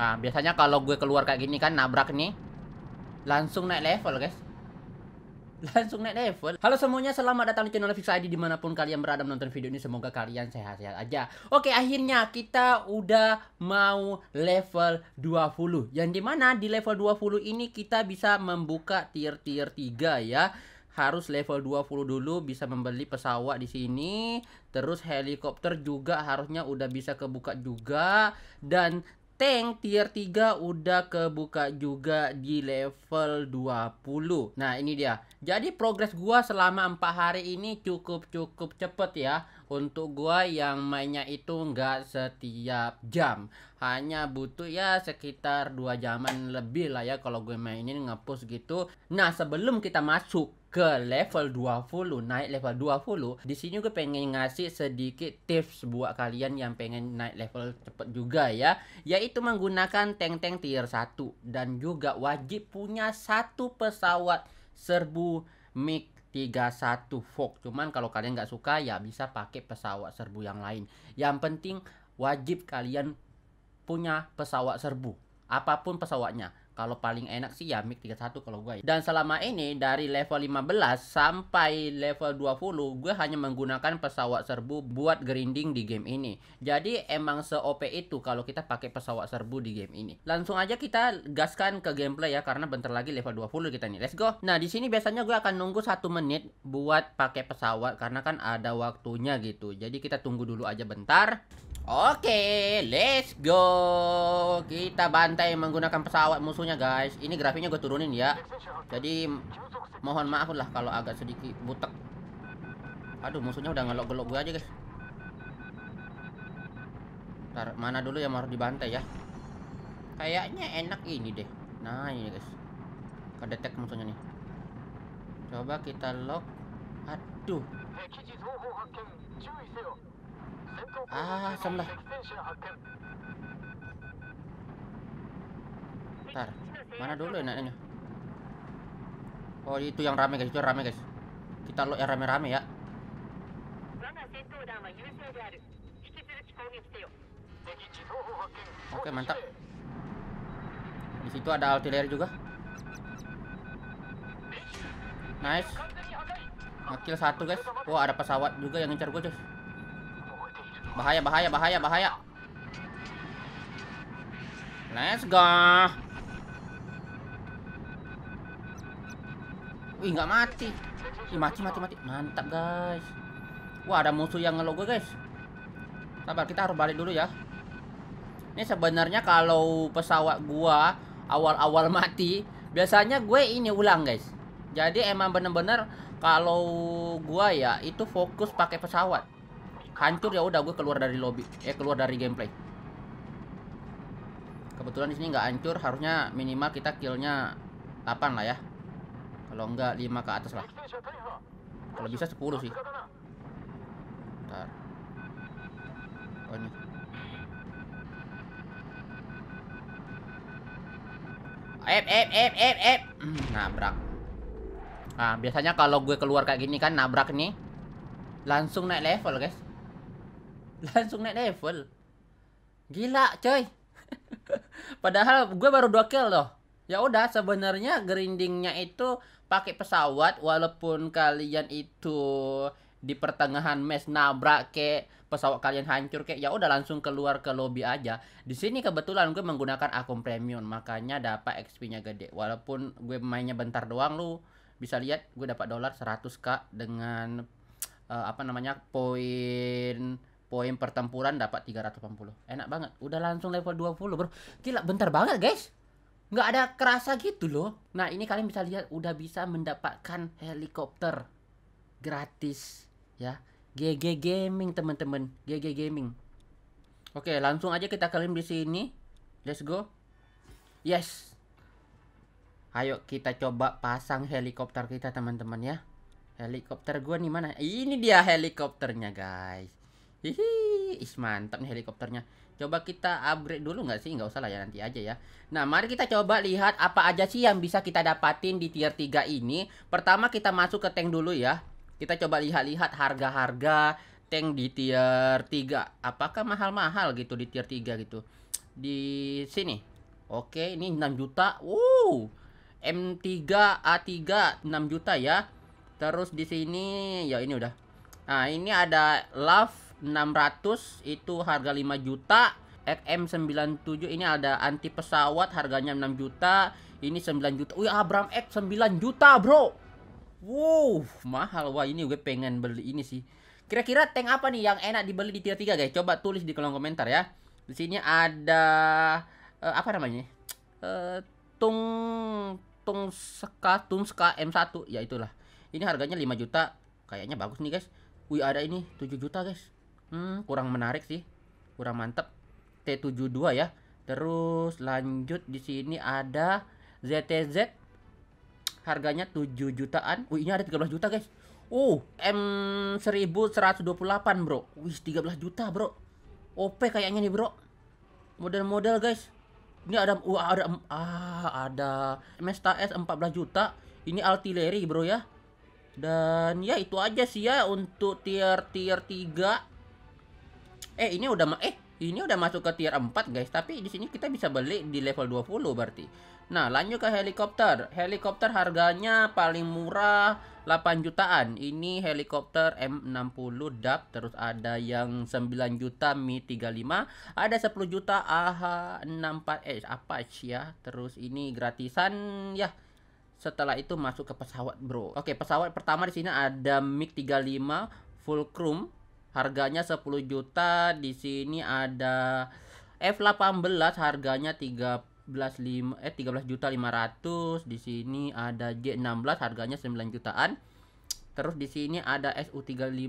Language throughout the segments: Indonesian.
Nah, biasanya kalau gue keluar kayak gini kan nabrak nih, langsung naik level, guys. Langsung naik level. Halo semuanya, selamat datang di channel Fix ID dimanapun kalian berada menonton video ini. Semoga kalian sehat-sehat aja. Oke, akhirnya kita udah mau level 20. Yang dimana di level 20 ini kita bisa membuka tier-tier 3 ya harus level 20 dulu bisa membeli pesawat di sini terus helikopter juga harusnya udah bisa kebuka juga dan tank tier 3 udah kebuka juga di level 20. Nah, ini dia. Jadi progres gua selama empat hari ini cukup-cukup cepet ya untuk gua yang mainnya itu nggak setiap jam. Hanya butuh ya sekitar dua jaman lebih lah ya kalau gue mainin ngepush gitu. Nah, sebelum kita masuk ke level 20 naik level 20 di sini gue pengen ngasih sedikit tips buat kalian yang pengen naik level cepet juga ya yaitu menggunakan tank-tank tier 1 dan juga wajib punya satu pesawat serbu MiG 31 Fox cuman kalau kalian nggak suka ya bisa pakai pesawat serbu yang lain yang penting wajib kalian punya pesawat serbu apapun pesawatnya kalau paling enak sih ya mic 31 kalau gue. Ya. Dan selama ini dari level 15 sampai level 20 gue hanya menggunakan pesawat serbu buat grinding di game ini. Jadi emang se-OP itu kalau kita pakai pesawat serbu di game ini. Langsung aja kita gaskan ke gameplay ya karena bentar lagi level 20 kita nih. Let's go. Nah, di sini biasanya gue akan nunggu satu menit buat pakai pesawat karena kan ada waktunya gitu. Jadi kita tunggu dulu aja bentar. Oke, let's go. Kita bantai menggunakan pesawat musuhnya, guys. Ini grafiknya gue turunin ya. Jadi mohon maaf lah kalau agak sedikit butek. Aduh, musuhnya udah ngelok-gelok gue aja, guys. Ntar, mana dulu yang harus dibantai ya? Kayaknya enak ini deh. Nah, ini guys. Kedetek musuhnya nih. Coba kita lock. Aduh. Ah, sebelah. Ntar, mana dulu enaknya? Oh, itu yang rame guys, itu yang rame guys. Kita lo yang rame-rame ya. Oke, okay, mantap. Di situ ada artileri juga. Nice. Ngekill satu guys. Wah, oh, ada pesawat juga yang ngincar gue, guys. Bahaya, bahaya, bahaya, bahaya. Let's go. Wih, nggak mati. Ih, mati, mati, mati. Mantap, guys. Wah, ada musuh yang ngelogo, guys. Sabar, kita harus balik dulu ya. Ini sebenarnya kalau pesawat gua awal-awal mati, biasanya gue ini ulang, guys. Jadi emang bener-bener kalau gua ya itu fokus pakai pesawat hancur ya udah gue keluar dari lobby eh keluar dari gameplay kebetulan di sini nggak hancur harusnya minimal kita killnya 8 lah ya kalau nggak 5 ke atas lah kalau bisa 10 sih Bentar. oh ini Ep, ep, Nabrak. Nah, biasanya kalau gue keluar kayak gini kan nabrak nih. Langsung naik level, guys langsung naik level gila coy padahal gue baru dua kill loh ya udah sebenarnya grindingnya itu pakai pesawat walaupun kalian itu di pertengahan mes nabrak ke pesawat kalian hancur kayak ya udah langsung keluar ke lobby aja di sini kebetulan gue menggunakan akun premium makanya dapat XP-nya gede walaupun gue mainnya bentar doang lu bisa lihat gue dapat dolar 100k dengan uh, apa namanya poin Poin pertempuran dapat 380. Enak banget. Udah langsung level 20, Bro. Gila, bentar banget, guys. Nggak ada kerasa gitu loh. Nah, ini kalian bisa lihat udah bisa mendapatkan helikopter gratis ya. GG Gaming, teman-teman. GG Gaming. Oke, langsung aja kita kalian di sini. Let's go. Yes. Ayo kita coba pasang helikopter kita, teman-teman ya. Helikopter gua nih mana? Ini dia helikopternya, guys. Hihi, is mantap nih helikopternya. Coba kita upgrade dulu nggak sih? Nggak usah lah ya, nanti aja ya. Nah, mari kita coba lihat apa aja sih yang bisa kita dapatin di tier 3 ini. Pertama kita masuk ke tank dulu ya. Kita coba lihat-lihat harga-harga tank di tier 3. Apakah mahal-mahal gitu di tier 3 gitu. Di sini. Oke, ini 6 juta. Wow. M3 A3 6 juta ya. Terus di sini ya ini udah. Nah, ini ada Love 600 itu harga 5 juta XM97 ini ada anti pesawat harganya 6 juta ini 9 juta wih Abram X 9 juta bro wow mahal wah ini gue pengen beli ini sih kira-kira tank apa nih yang enak dibeli di tiga tiga guys coba tulis di kolom komentar ya di sini ada uh, apa namanya uh, tung tung seka tung seka M1 ya itulah ini harganya 5 juta kayaknya bagus nih guys wih ada ini 7 juta guys hmm, kurang menarik sih kurang mantep T72 ya terus lanjut di sini ada ZTZ harganya 7 jutaan Wih ini ada 13 juta guys Oh, uh, M1128 bro Wih, 13 juta bro OP kayaknya nih bro Model-model guys Ini ada uh, ada ah, ada S 14 juta Ini artileri bro ya Dan ya itu aja sih ya Untuk tier-tier 3 Eh ini udah eh ini udah masuk ke tier 4 guys, tapi di sini kita bisa beli di level 20 berarti. Nah, lanjut ke helikopter. Helikopter harganya paling murah 8 jutaan. Ini helikopter M60 DAP, terus ada yang 9 juta Mi 35, ada 10 juta AH64S eh, Apache ya. Terus ini gratisan ya setelah itu masuk ke pesawat bro. Oke pesawat pertama di sini ada MiG 35 Fulcrum harganya 10 juta di sini ada F18 harganya 13 5, eh 13 juta 500 di sini ada J16 harganya 9 jutaan terus di sini ada SU35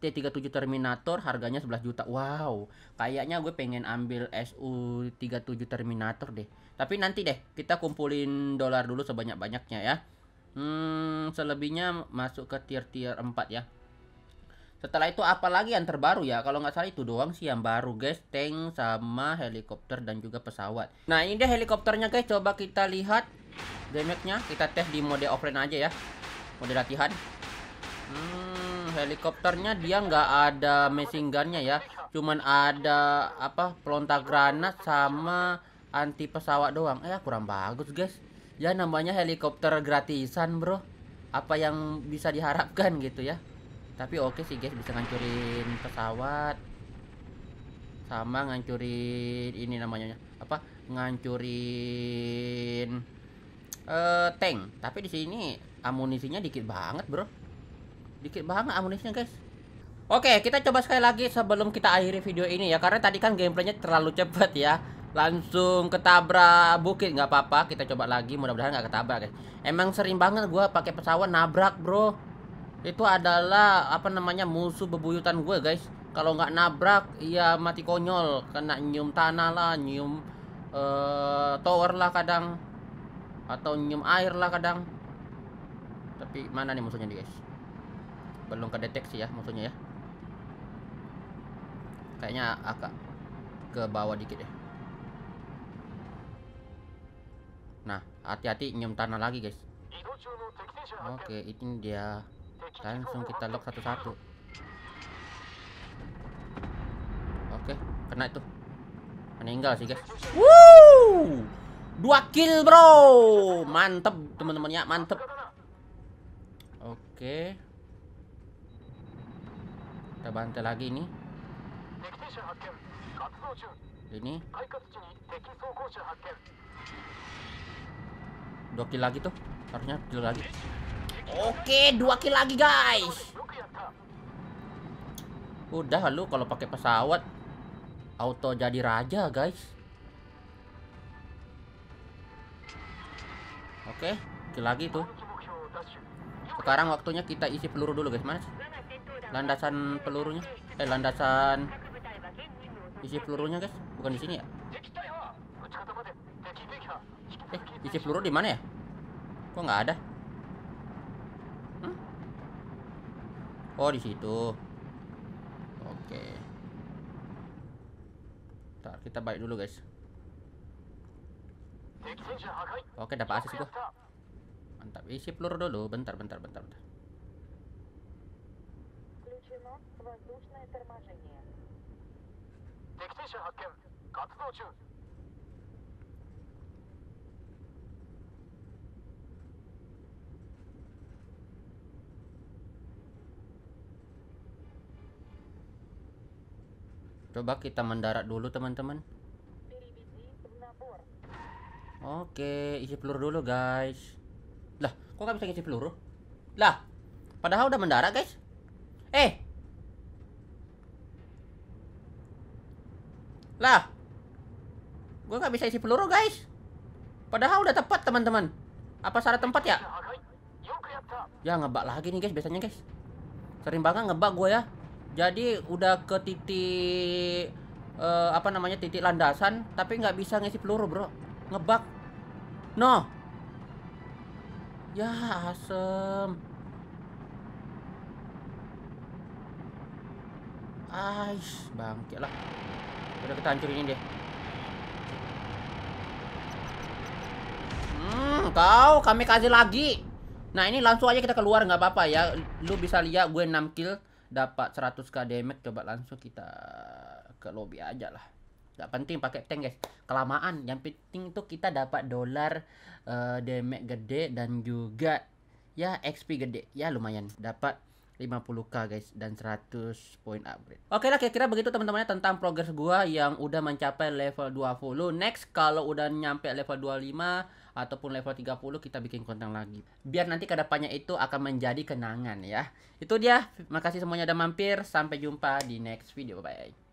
T37 Terminator harganya 11 juta wow kayaknya gue pengen ambil SU37 Terminator deh tapi nanti deh kita kumpulin dolar dulu sebanyak-banyaknya ya hmm selebihnya masuk ke tier tier 4 ya setelah itu apa lagi yang terbaru ya? Kalau nggak salah itu doang sih yang baru guys. Tank sama helikopter dan juga pesawat. Nah ini dia helikopternya guys. Coba kita lihat damage-nya. Kita tes di mode offline aja ya. Mode latihan. Hmm, helikopternya dia nggak ada machine nya ya. Cuman ada apa pelontar granat sama anti pesawat doang. Eh kurang bagus guys. Ya namanya helikopter gratisan bro. Apa yang bisa diharapkan gitu ya tapi oke okay sih guys bisa ngancurin pesawat sama ngancurin ini namanya apa ngancurin uh, tank tapi di sini amunisinya dikit banget bro dikit banget amunisinya guys Oke, okay, kita coba sekali lagi sebelum kita akhiri video ini ya Karena tadi kan gameplaynya terlalu cepet ya Langsung ketabrak bukit nggak apa-apa Kita coba lagi mudah-mudahan nggak ketabrak guys Emang sering banget gue pakai pesawat nabrak bro itu adalah apa namanya musuh bebuyutan gue guys kalau nggak nabrak ya mati konyol kena nyium tanah lah nyium uh, tower lah kadang atau nyium air lah kadang tapi mana nih musuhnya nih guys belum kedeteksi ya musuhnya ya kayaknya agak ke bawah dikit ya nah hati-hati nyium tanah lagi guys oke okay, ini dia langsung kita lock satu-satu oke kena itu meninggal sih guys Woo! dua kill bro mantep teman-temannya mantep oke kita bantai lagi ini ini dua kill lagi tuh harusnya kill lagi Oke, dua kill lagi guys. Udah lu kalau pakai pesawat auto jadi raja guys. Oke, kill lagi tuh. Sekarang waktunya kita isi peluru dulu guys. mas. Landasan pelurunya? Eh, landasan isi pelurunya guys. Bukan di sini ya? Eh, isi peluru di mana ya? Kok nggak ada? Oh di situ. Oke. Okay. kita baik dulu guys. Oke okay, dapat asis gua. Mantap. Isi peluru dulu. Bentar bentar bentar bentar. воздушное торможение. Coba kita mendarat dulu teman-teman. Oke, isi peluru dulu guys. Lah, kok gak bisa isi peluru? Lah, padahal udah mendarat guys. Eh. Lah. Gue gak bisa isi peluru guys. Padahal udah tepat teman-teman. Apa syarat tempat ya? Ya ngebak lagi nih guys, biasanya guys. Sering banget ngebak gue ya jadi udah ke titik uh, apa namanya titik landasan tapi nggak bisa ngisi peluru bro ngebak no ya asem ais bangkit lah udah kita hancurin deh hmm kau kami kasih lagi nah ini langsung aja kita keluar nggak apa-apa ya lu bisa lihat gue 6 kill dapat 100k damage coba langsung kita ke lobby aja lah nggak penting pakai tank guys kelamaan yang penting tuh kita dapat dolar uh, damage gede dan juga ya XP gede ya lumayan dapat 50k guys dan 100 point upgrade. Oke okay lah kira-kira begitu teman teman ya tentang progress gua yang udah mencapai level 20. Next kalau udah nyampe level 25 ataupun level 30 kita bikin konten lagi. Biar nanti kedepannya itu akan menjadi kenangan ya. Itu dia. Makasih semuanya udah mampir. Sampai jumpa di next video. Bye. -bye.